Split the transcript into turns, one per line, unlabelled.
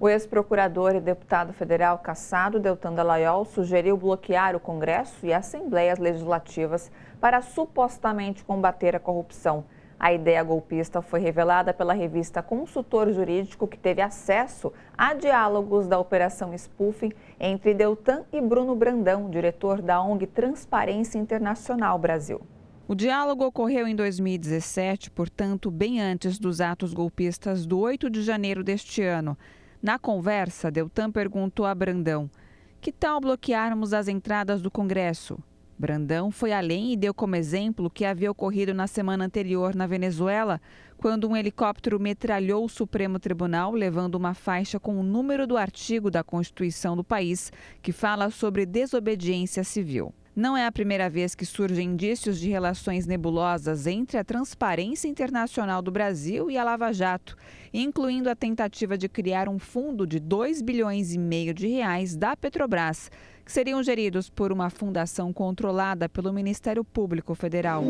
O ex-procurador e deputado federal cassado Deltan Dallaiol sugeriu bloquear o Congresso e assembleias legislativas para supostamente combater a corrupção. A ideia golpista foi revelada pela revista Consultor Jurídico, que teve acesso a diálogos da Operação Spoofing entre Deltan e Bruno Brandão, diretor da ONG Transparência Internacional Brasil. O diálogo ocorreu em 2017, portanto, bem antes dos atos golpistas do 8 de janeiro deste ano. Na conversa, Deltan perguntou a Brandão: que tal bloquearmos as entradas do Congresso? Brandão foi além e deu como exemplo o que havia ocorrido na semana anterior na Venezuela, quando um helicóptero metralhou o Supremo Tribunal, levando uma faixa com o número do artigo da Constituição do país, que fala sobre desobediência civil. Não é a primeira vez que surgem indícios de relações nebulosas entre a Transparência Internacional do Brasil e a Lava Jato, incluindo a tentativa de criar um fundo de 2 bilhões e meio de reais da Petrobras, que seriam geridos por uma fundação controlada pelo Ministério Público Federal.